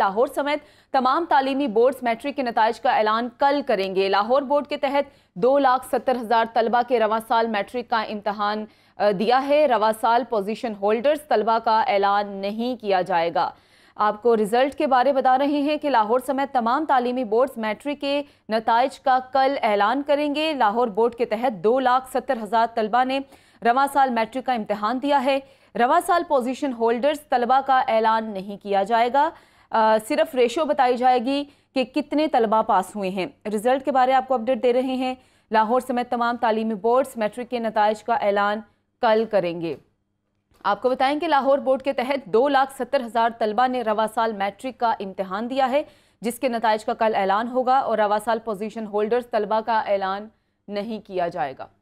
लाहौर समेत तमाम तालीमी बोर्ड्स मैट्रिक के नतज का ऐलान कल करेंगे लाहौर बोर्ड के तहत दो लाख सत्तर हज़ार तलबा के रवा साल मैट्रिक का इम्तहान दिया है रवा साल पोजिशन होल्डर्स तलबा का ऐलान नहीं किया जाएगा आपको रिज़ल्ट के बारे बता रहे हैं कि लाहौर समेत तमाम तालीमी बोर्ड्स मैट्रिक के नतज का कल ऐलान करेंगे लाहौर बोर्ड के तहत दो लाख सत्तर हज़ार तलबा ने रवा साल मैट्रिक का इम्तहान दिया है रवा साल पोजिशन होल्डर्स तलबा का ऐलान नहीं किया जाएगा सिर्फ रेशो बताई जाएगी कि कितने तलबा पास हुए हैं रिजल्ट के बारे आपको अपडेट दे रहे हैं लाहौर समेत तमाम तालीमी बोर्ड्स मैट्रिक के नतज का ऐलान कल करेंगे आपको बताएं कि लाहौर बोर्ड के तहत दो लाख सत्तर हज़ार तलबा ने रवा साल मैट्रिक का इम्तहान दिया है जिसके नतज का कल ऐलान होगा और रवा साल पोजिशन होल्डर्स तलबा का ऐलान नहीं किया जाएगा